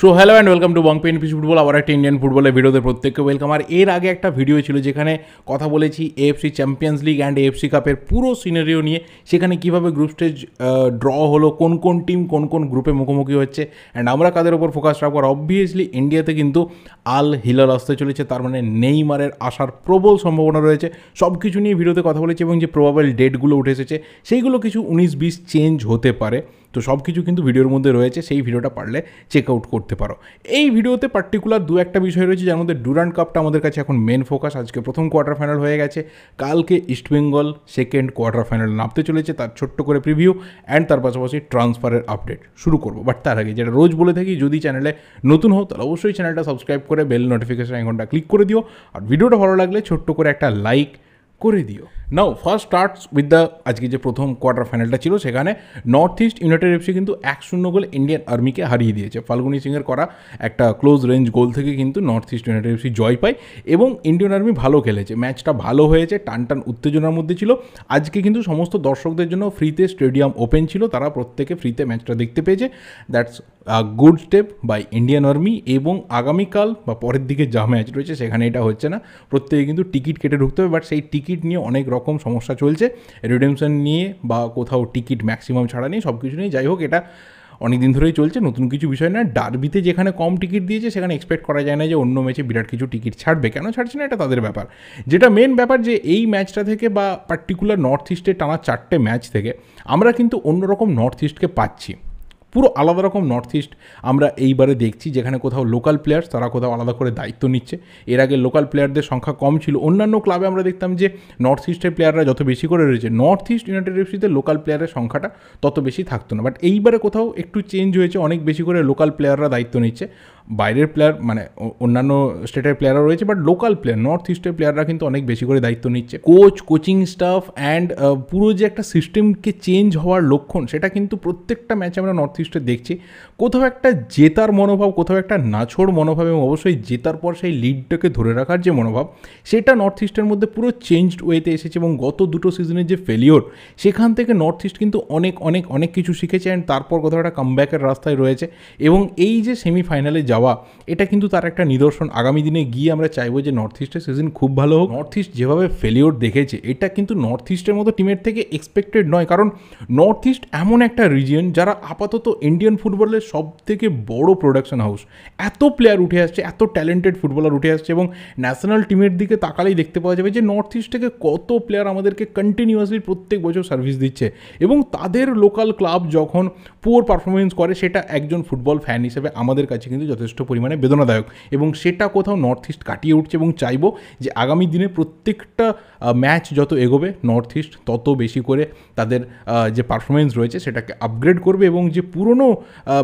so hello and welcome to Bong pen piece football আবার একটা Indian ফুটবলের ভিডিওতে প্রত্যেককে ওয়েলকাম আর এর আগে একটা ভিডিও ছিল যেখানে কথা বলেছি AFC champions league and AFC কাপের পুরো সিনারিও নিয়ে সেখানে কীভাবে গ্রুপ স্টেজ ড্র হলো কোন কোন টিম কোন কোন গ্রুপে মুখোমুখি হচ্ছে অ্যান্ড আমরা কাদের ওপর ফোকাস রাখবো আর অবভিয়াসলি ইন্ডিয়াতে কিন্তু আল হিলাল আসতে চলেছে তার মানে নেইমারের আসার প্রবল সম্ভাবনা রয়েছে সব কিছু নিয়ে ভিডিওতে কথা বলেছি এবং যে প্রবাবল ডেটগুলো উঠে এসেছে সেইগুলো কিছু উনিশ বিশ চেঞ্জ হতে পারে তো সব কিছু কিন্তু ভিডিওর মধ্যে রয়েছে সেই ভিডিওটা পারলে চেক আউট করতে পারো এই ভিডিওতে পার্টিকুলার দু একটা বিষয় রয়েছে যার মধ্যে ডুরান্ড কাপটা আমাদের কাছে এখন মেন ফোকাস আজকে প্রথম কোয়ার্টার ফাইনাল হয়ে গেছে কালকে ইস্টবেঙ্গল সেকেন্ড কোয়ার্টার ফাইনাল নামতে চলেছে তার ছোট্ট করে প্রিভিউ অ্যান্ড তার পাশাপাশি ট্রান্সফারের আপডেট শুরু করবো বাট তার আগে যেটা রোজ বলে থাকি যদি চ্যানেলে নতুন হও তাহলে অবশ্যই চ্যানেলটা সাবস্ক্রাইব করে বেল নোটিফিকেশন এখনটা ক্লিক করে দিও আর ভিডিওটা ভালো লাগলে ছোট্ট করে একটা লাইক করে দিও now first starts with the আজকে যে প্রথম কোয়ার্টার ফাইনালটা ছিল সেখানে নর্থ ইস্ট ইউনাইটেড এফসি কিন্তু এক শূন্য গোলে ইন্ডিয়ান আর্মিকে হারিয়ে দিয়েছে ফাল্গুনি সিংয়ের করা একটা ক্লোজ রেঞ্জ গোল থেকে কিন্তু নর্থ ইস্ট ইউনাইটেড এফসি জয় পায় এবং ইন্ডিয়ান আর্মি ভালো খেলেছে ম্যাচটা ভালো হয়েছে টান টান উত্তেজনার মধ্যে ছিল আজকে কিন্তু সমস্ত দর্শকদের জন্য ফ্রিতে স্টেডিয়াম ওপেন ছিল তারা প্রত্যেকে ফ্রিতে ম্যাচটা দেখতে পেয়েছে that's good step by Indian army এবং আগামীকাল বা পরের দিকে যা ম্যাচ রয়েছে সেখানে এটা হচ্ছে না প্রত্যেকে কিন্তু টিকিট কেটে ঢুকতে হবে বাট সেই টিকিট নিয়ে অনেক রকম সমস্যা চলছে রিডেমশন নিয়ে বা কোথাও টিকিট ম্যাক্সিমাম ছাড়া নিয়ে সব কিছু নিয়ে যাই হোক এটা অনেক দিন ধরেই চলছে নতুন কিছু বিষয় না ডার্বিতে যেখানে কম টিকিট দিয়েছে সেখানে এক্সপেক্ট করা যায় না যে অন্য ম্যাচে বিরাট কিছু টিকিট ছাড়বে কেন ছাড়ছে না এটা তাদের ব্যাপার যেটা মেন ব্যাপার যে এই ম্যাচটা থেকে বা পার্টিকুলার নর্থ ইস্টে টানা চারটে ম্যাচ থেকে আমরা কিন্তু অন্যরকম নর্থ ইস্টকে পাচ্ছি পুরো আলাদা রকম নর্থ ইস্ট আমরা এইবারে দেখছি যেখানে কোথাও লোকাল প্লেয়ার্স তারা কোথাও আলাদা করে দায়িত্ব নিচ্ছে এর আগে লোকাল প্লেয়ারদের সংখ্যা কম ছিল অন্যান্য ক্লাবে আমরা দেখতাম যে নর্থ ইস্টের প্লেয়াররা যত বেশি করে রয়েছে নর্থ ইস্ট ইউনাইটেড এফসিতে লোকাল প্লেয়ারের সংখ্যাটা তত বেশি থাকতো না বাট এইবারে কোথাও একটু চেঞ্জ হয়েছে অনেক বেশি করে লোকাল প্লেয়াররা দায়িত্ব নিচ্ছে বাইরের প্লেয়ার মানে অন্যান্য স্টেটের প্লেয়াররা রয়েছে বাট লোকাল প্লেয়ার নর্থ ইস্টের প্লেয়াররা কিন্তু অনেক বেশি করে দায়িত্ব নিচ্ছে কোচ কোচিং স্টাফ অ্যান্ড পুরো যে একটা সিস্টেমকে চেঞ্জ হওয়ার লক্ষণ সেটা কিন্তু প্রত্যেকটা ম্যাচে আমরা নর্থ ইস্টে দেখছি কোথাও একটা জেতার মনোভাব কোথাও একটা নাছোড় মনোভাব এবং অবশ্যই জেতার পর সেই লিডটাকে ধরে রাখার যে মনোভাব সেটা নর্থ ইস্টের মধ্যে পুরো চেঞ্জড ওয়েতে এসেছে এবং গত দুটো সিজনের যে ফেলিওর সেখান থেকে নর্থ ইস্ট কিন্তু অনেক অনেক অনেক কিছু শিখেছে অ্যান্ড তারপর কোথাও একটা কামব্যাকের রাস্তায় রয়েছে এবং এই যে সেমিফাইনালে যাওয়া যাওয়া এটা কিন্তু তার একটা নিদর্শন আগামী দিনে গিয়ে আমরা চাইবো যে নর্থ ইস্টের সিজন খুব ভালো হোক নর্থ ইস্ট যেভাবে ফেলিওর দেখেছে এটা কিন্তু নর্থ ইস্টের মতো টিমের থেকে এক্সপেক্টেড নয় কারণ নর্থ ইস্ট এমন একটা রিজিয়ন যারা আপাতত ইন্ডিয়ান ফুটবলের সব থেকে বড় প্রোডাকশন হাউস এত প্লেয়ার উঠে আসছে এত ট্যালেন্টেড ফুটবলার উঠে আসছে এবং ন্যাশনাল টিমের দিকে তাকালেই দেখতে পাওয়া যাবে যে নর্থ ইস্ট থেকে কত প্লেয়ার আমাদেরকে কন্টিনিউয়াসলি প্রত্যেক বছর সার্ভিস দিচ্ছে এবং তাদের লোকাল ক্লাব যখন পুয়ার পারফরমেন্স করে সেটা একজন ফুটবল ফ্যান হিসেবে আমাদের কাছে কিন্তু যথেষ্ট যথেষ্ট পরিমাণে বেদনাদায়ক এবং সেটা কোথাও নর্থ ইস্ট কাটিয়ে উঠছে এবং চাইব যে আগামী দিনে প্রত্যেকটা ম্যাচ যত এগোবে নর্থ ইস্ট তত বেশি করে তাদের যে পারফরমেন্স রয়েছে সেটাকে আপগ্রেড করবে এবং যে পুরনো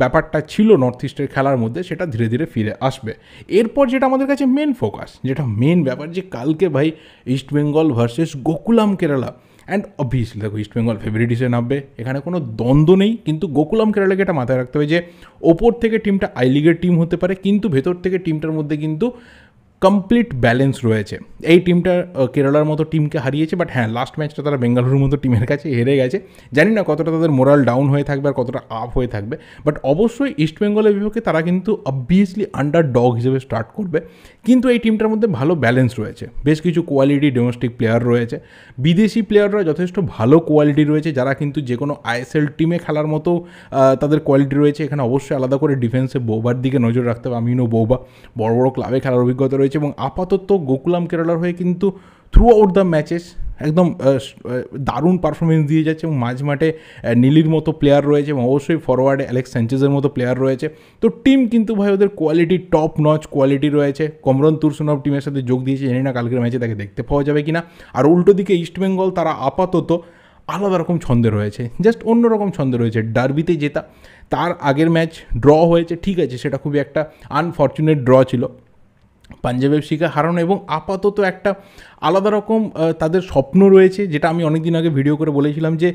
ব্যাপারটা ছিল নর্থ ইস্টের খেলার মধ্যে সেটা ধীরে ধীরে ফিরে আসবে এরপর যেটা আমাদের কাছে মেন ফোকাস যেটা মেন ব্যাপার যে কালকে ভাই East Bengal versus Gokulam Kerala and obviously দেখো ইস্ট বেঙ্গল ফেভারিট হিসেবে নামবে এখানে কোনো দ্বন্দ্ব নেই কিন্তু গোকুলাম কেরালাকে এটা মাথায় রাখতে হবে যে ওপর থেকে টিমটা আই লিগের টিম হতে পারে কিন্তু ভেতর থেকে টিমটার মধ্যে কিন্তু কমপ্লিট ব্যালেন্স রয়েছে এই টিমটা কেরালার মতো টিমকে হারিয়েছে বাট হ্যাঁ লাস্ট ম্যাচটা তারা বেঙ্গালুরুর মতো টিমের কাছে হেরে গেছে জানি না কতটা তাদের মোরাল ডাউন হয়ে থাকবে আর কতটা আপ হয়ে থাকবে বাট অবশ্যই ইস্টবেঙ্গলের বিপক্ষে তারা কিন্তু অবভিয়াসলি আন্ডার ডগ হিসেবে স্টার্ট করবে কিন্তু এই টিমটার মধ্যে ভালো ব্যালেন্স রয়েছে বেশ কিছু কোয়ালিটি ডোমেস্টিক প্লেয়ার রয়েছে বিদেশি প্লেয়াররা যথেষ্ট ভালো কোয়ালিটি রয়েছে যারা কিন্তু যে কোনো আইএসএল টিমে খেলার মতো তাদের কোয়ালিটি রয়েছে এখানে অবশ্যই আলাদা করে ডিফেন্সে বৌবার দিকে নজর রাখতে হবে আমিনো বৌবা বড় বড় ক্লাবে খেলার অভিজ্ঞতা রয়েছে রয়েছে এবং আপাতত গোকুলাম কেরালার হয়ে কিন্তু থ্রু আউট দ্য ম্যাচেস একদম দারুণ পারফরমেন্স দিয়ে যাচ্ছে এবং মাঝ মাঠে নীলির মতো প্লেয়ার রয়েছে এবং অবশ্যই ফরওয়ার্ডে অ্যালেক্স স্যাঞ্চেজের মতো প্লেয়ার রয়েছে তো টিম কিন্তু ভাই ওদের কোয়ালিটি টপ নচ কোয়ালিটি রয়েছে কমরন তুরসুনভ টিমের সাথে যোগ দিয়েছে জানি না কালকের ম্যাচে তাকে দেখতে পাওয়া যাবে কি না আর উল্টো দিকে ইস্টবেঙ্গল তারা আপাতত আলাদা রকম ছন্দে রয়েছে জাস্ট অন্যরকম ছন্দে রয়েছে ডার্বিতে জেতা তার আগের ম্যাচ ড্র হয়েছে ঠিক আছে সেটা খুবই একটা আনফর্চুনেট ড্র ছিল পাঞ্জাব এফসিকে হারানো এবং আপাতত একটা আলাদা রকম তাদের স্বপ্ন রয়েছে যেটা আমি অনেকদিন আগে ভিডিও করে বলেছিলাম যে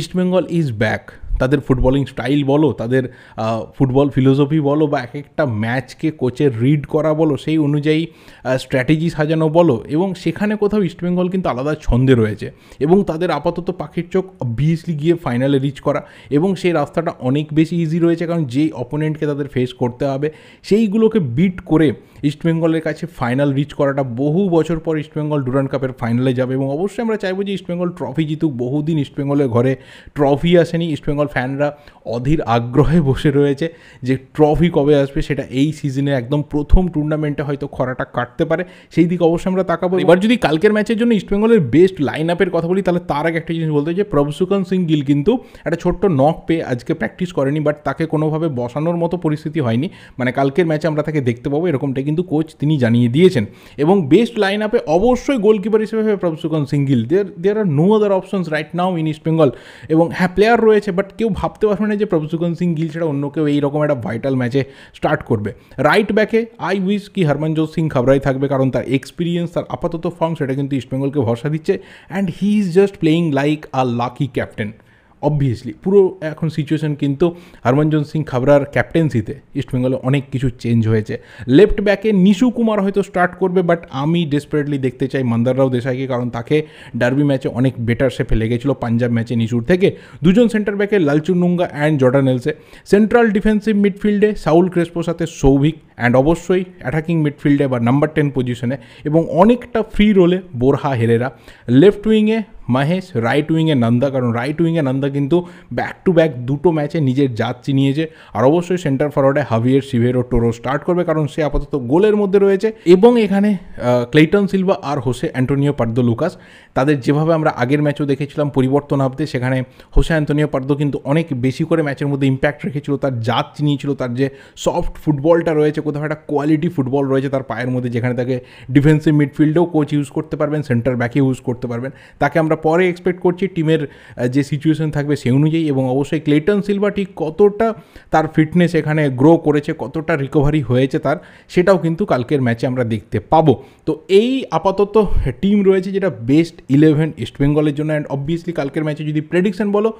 ইস্টবেঙ্গল ইজ ব্যাক তাদের ফুটবলিং স্টাইল বলো তাদের ফুটবল ফিলোসফি বলো বা এক একটা ম্যাচকে কোচের রিড করা বলো সেই অনুযায়ী স্ট্র্যাটেজি সাজানো বলো এবং সেখানে কোথাও ইস্টবেঙ্গল কিন্তু আলাদা ছন্দে রয়েছে এবং তাদের আপাতত পাখির চোখ অবভিয়াসলি গিয়ে ফাইনালে রিচ করা এবং সেই রাস্তাটা অনেক বেশি ইজি রয়েছে কারণ যেই অপোনেন্টকে তাদের ফেস করতে হবে সেইগুলোকে বিট করে ইস্টবেঙ্গলের কাছে ফাইনাল রিচ করাটা বহু বছর পর ইস্টবেঙ্গল ডুরান্ড কাপের ফাইনালে যাবে এবং অবশ্যই আমরা চাইবো যে ইস্টবেঙ্গল ট্রফি জিতুক বহুদিন ইস্টবেঙ্গলের ঘরে ট্রফি আসেনি ইস্টবেঙ্গল ফ্যানরা অধীর আগ্রহে বসে রয়েছে যে ট্রফি কবে আসবে সেটা এই সিজনে একদম প্রথম টুর্নামেন্টে হয়তো খরাটা কাটতে পারে সেই দিকে অবশ্যই আমরা তাকাবো এবার যদি কালকের ম্যাচের জন্য ইস্টবেঙ্গলের বেস্ট লাইন আপের কথা বলি তাহলে তার আগে একটা জিনিস বলতে যে প্রভুসুকান সিং গিল কিন্তু একটা ছোট্ট নক পেয়ে আজকে প্র্যাকটিস করেনি বাট তাকে কোনোভাবে বসানোর মতো পরিস্থিতি হয়নি মানে কালকের ম্যাচে আমরা তাকে দেখতে পাবো এরকমটা কিন্তু কোচ তিনি জানিয়ে দিয়েছেন এবং বেস্ট লাইন আপে অবশ্যই গোলকিপার হিসেবে Prabhsukhan Singh Gill there there are no other options right now in East Bengal এবং হ্যাঁ প্লেয়ার রয়েছে বাট কেউ ভাবতে পারবে না যে প্রভুসুকন সিং গিল ছাড়া অন্য কেউ এইরকম একটা ভাইটাল ম্যাচে স্টার্ট করবে রাইট ব্যাকে আই উইস কি হরমনজোৎ সিং খাবরাই থাকবে কারণ তার এক্সপিরিয়েন্স তার আপাতত ফর্ম সেটা কিন্তু ইস্টবেঙ্গলকে ভরসা দিচ্ছে and he is just playing like a lucky captain obviously পুরো এখন সিচুয়েশন কিন্তু হরমঞ্জন সিং খাবরার ক্যাপ্টেন্সিতে ইস্টবেঙ্গলে অনেক কিছু চেঞ্জ হয়েছে লেফট ব্যাকে নিশু কুমার হয়তো স্টার্ট করবে বাট আমি ডেসপারেটলি দেখতে চাই মন্দাররাও দেশাইকে কারণ তাকে ডার্বি ম্যাচে অনেক বেটার সে ফেলে গেছিলো পাঞ্জাব ম্যাচে নিশুর থেকে দুজন সেন্টার ব্যাকে লালচুনুঙ্গা অ্যান্ড জর্ডানেলসে সেন্ট্রাল ডিফেন্সিভ মিডফিল্ডে সাউল ক্রেসপোর সাথে সৌভিক অ্যান্ড অবশ্যই অ্যাটাকিং মিডফিল্ডে বা নাম্বার টেন পজিশনে এবং অনেকটা ফ্রি রোলে বোরহা হেরেরা লেফট উইংয়ে মাহেশ রাইট উইংয়ে নন্দা কারণ রাইট উইংয়ে নন্দা কিন্তু ব্যাক টু ব্যাক দুটো ম্যাচে নিজের জাত চিনিয়েছে আর অবশ্যই সেন্টার ফরওয়ার্ডে Javier Siverio Toro start করবে কারণ সে আপাতত গোলের মধ্যে রয়েছে এবং এখানে ক্লেইটন সিলভা আর হোসে অ্যান্টোনিও পার্দো লুকাস তাদের যেভাবে আমরা আগের ম্যাচও দেখেছিলাম পরিবর্তন আনতে সেখানে হোসে অ্যান্থনিও পার্দো কিন্তু অনেক বেশি করে ম্যাচের মধ্যে ইম্প্যাক্ট রেখেছিল তার জাত চিনিয়েছিল তার যে সফট ফুটবলটা রয়েছে কোথাও একটা কোয়ালিটি ফুটবল রয়েছে তার পায়ের মধ্যে যেখানে তাকে ডিফেন্সিভ মিডফিল্ডেও কোচ ইউজ করতে পারবেন সেন্টার ব্যাকে ইউজ করতে পারবেন তাকে আমরা পরে এক্সপেক্ট করছি টিমের যে সিচুয়েশন থাকবে সেই অনুযায়ী এবং অবশ্যই ক্লেটন সিলভা ঠিক কতটা তার ফিটনেস এখানে গ্রো করেছে কতটা রিকভারি হয়েছে তার সেটাও কিন্তু কালকের ম্যাচে আমরা দেখতে পাবো তো এই আপাতত টিম রয়েছে যেটা বেস্ট ইলেভেন ইস্টবেঙ্গলের জন্য অ্যান্ড অবভিয়াসলি কালকের ম্যাচে যদি প্রেডিকশন বলো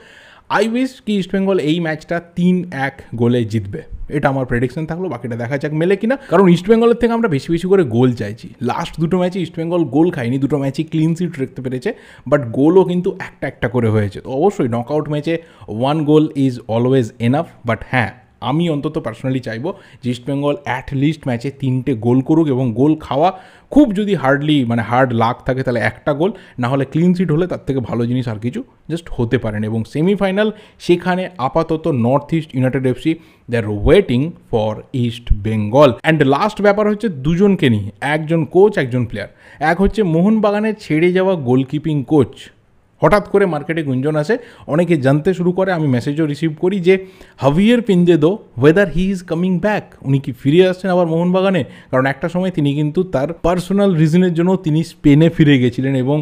আই উইস কি ইস্টবেঙ্গল এই ম্যাচটা তিন এক গোলে জিতবে এটা আমার প্রেডিকশন থাকলো বাকিটা দেখা যাক মেলে কিনা কারণ ইস্টবেঙ্গলের থেকে আমরা বেশি বেশি করে গোল চাইছি লাস্ট দুটো ম্যাচে ইস্টবেঙ্গল গোল খায়নি দুটো ম্যাচে ক্লিন সিট রাখতে পেরেছে বাট গোলও কিন্তু একটা একটা করে হয়েছে তো অবশ্যই নক আউট ম্যাচে one goal is always enough but হ্যাঁ আমি অন্তত পার্সোনালি চাইবো যে ইস্টবেঙ্গল অ্যাট লিস্ট ম্যাচে তিনটে গোল করুক এবং গোল খাওয়া খুব যদি হার্ডলি মানে হার্ড লাক থাকে তাহলে একটা গোল না হলে ক্লিন সিট হলে তার থেকে ভালো জিনিস আর কিছু জাস্ট হতে পারেন এবং সেমিফাইনাল সেখানে আপাতত North East United FC they are waiting for East Bengal and last ব্যাপার হচ্ছে দুজনকে নিয়ে একজন কোচ একজন প্লেয়ার এক হচ্ছে মোহনবাগানে ছেড়ে যাওয়া গোলকিপিং কোচ হঠাৎ করে মার্কেটে গুঞ্জন আসে অনেকে জানতে শুরু করে আমি মেসেজও রিসিভ করি যে হাভিয়ের পিঞ্জেদো whether he is coming back উনি কি ফিরে আসছেন আবার মোহনবাগানে কারণ একটা সময় তিনি কিন্তু তার পার্সোনাল রিজনের জন্য তিনি স্পেনে ফিরে গেছিলেন এবং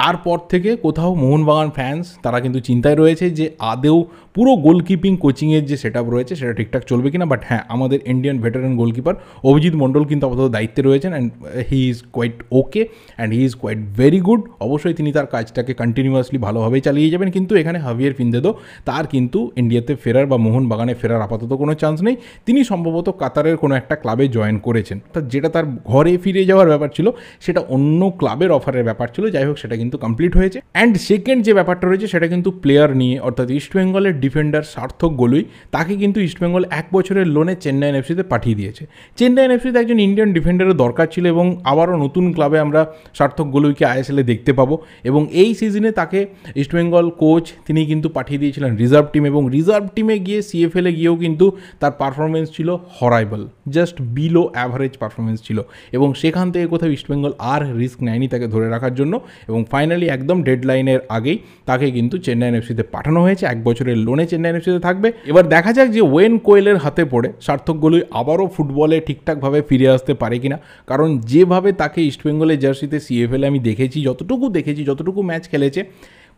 তারপর থেকে কোথাও মোহনবাগান ফ্যান্স তারা কিন্তু চিন্তায় রয়েছে যে আদেও পুরো গোলকিপিং কোচিংয়ের যে সেট রয়েছে সেটা ঠিকঠাক চলবে কিনা বাট হ্যাঁ আমাদের Indian veteran goalkeeper Abhijit Mondal কিন্তু আপাতত দায়িত্বে রয়েছেন and he is quite okay and he is quite very good অবশ্যই তিনি তার কাজটাকে কন্টিনিউয়াসলি ভালোভাবেই চালিয়ে যাবেন কিন্তু এখানে হাভিয়ার ফিন্দেদো তার কিন্তু ইন্ডিয়াতে ফেরার বা মোহনবাগানে ফেরার আপাতত কোনো চান্স নেই তিনি সম্ভবত কাতারের কোনো একটা ক্লাবে জয়েন করেছেন তা যেটা তার ঘরে ফিরে যাওয়ার ব্যাপার ছিল সেটা অন্য ক্লাবের অফারের ব্যাপার ছিল যাই হোক সেটা কিন্তু কমপ্লিট হয়েছে অ্যান্ড সেকেন্ড যে ব্যাপারটা রয়েছে সেটা কিন্তু প্লেয়ার নিয়ে অর্থাৎ ইস্টবেঙ্গলের ডিফেন্ডার সার্থক গোলুই তাকে কিন্তু ইস্টবেঙ্গল এক বছরের লোনে চেন্নাই এফসিতে পাঠিয়ে দিয়েছে চেন্নাই এফসিতে একজন ইন্ডিয়ান ডিফেন্ডারের দরকার ছিল এবং আবারও নতুন ক্লাবে আমরা সার্থক গোলুইকে আইএসএলে দেখতে পাবো এবং এই সিজনে তাকে ইস্টবেঙ্গল কোচ তিনি কিন্তু পাঠিয়ে দিয়েছিলেন রিজার্ভ টিম এবং রিজার্ভ টিমে গিয়ে সিএফএলে গিয়েও কিন্তু তার পারফরমেন্স ছিল horrible just below average performance ছিল এবং সেখান থেকে কোথাও ইস্টবেঙ্গল আর রিস্ক নেয়নি তাকে ধরে রাখার জন্য এবং ফাইনালি একদম ডেডলাইনের আগেই তাকে কিন্তু চেন্নাই এফসিতে পাঠানো হয়েছে এক বছরের লোনে চেন্নাই এফসিতে থাকবে এবার দেখা যাক যে ওয়েন কোয়েলের হাতে পড়ে সার্থক গলুই আবারও ফুটবলে ঠিকঠাকভাবে ফিরে আসতে পারে কিনা কারণ যেভাবে তাকে ইস্টবেঙ্গলের জার্সিতে সিএফএলে আমি দেখেছি যতটুকু দেখেছি যতটুকু ম্যাচ খেলেছে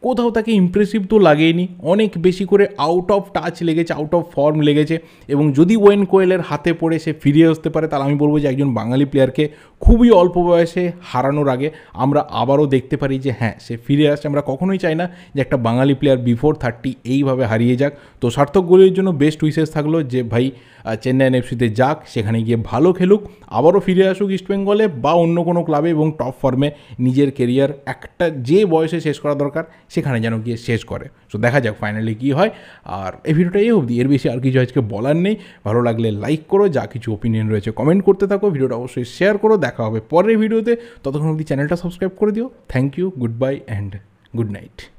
কোথাও তাকে ইমপ্রেসিভ তো লাগেনি অনেক বেশি করে আউট অফ টাচ লেগেছে আউট অফ ফর্ম লেগেছে এবং যদি ওয়েন কোয়েলের হাতে পড়ে সে ফিরে আসতে পারে তাহলে আমি বলবো যে একজন বাঙালি প্লেয়ারকে খুবই অল্প বয়সে হারানোর আগে আমরা আবারও দেখতে পারি যে হ্যাঁ সে ফিরে আসছে আমরা কখনোই চাই না যে একটা বাঙালি প্লেয়ার বিফোর থার্টি এইভাবে হারিয়ে যাক তো সার্থক গোলের জন্য বেস্ট উইসেস থাকলো যে ভাই চেন্নাইন এফসিতে যাক সেখানে গিয়ে ভালো খেলুক আবারও ফিরে আসুক ইস্টবেঙ্গলে বা অন্য কোনো ক্লাবে এবং টপ ফর্মে নিজের কেরিয়ার একটা যে বয়সে শেষ করা দরকার সেখানে যেন গিয়ে শেষ করে সো দেখা যাক ফাইনালি কী হয় আর এই ভিডিওটা এই অবধি এর বেশি আর কিছু আজকে বলার নেই ভালো লাগলে লাইক করো যা কিছু ওপিনিয়ন রয়েছে কমেন্ট করতে থাকো ভিডিওটা অবশ্যই শেয়ার করো দেখা হবে পরের ভিডিওতে ততক্ষণ অবধি চ্যানেলটা সাবস্ক্রাইব করে দিও thank you goodbye and good night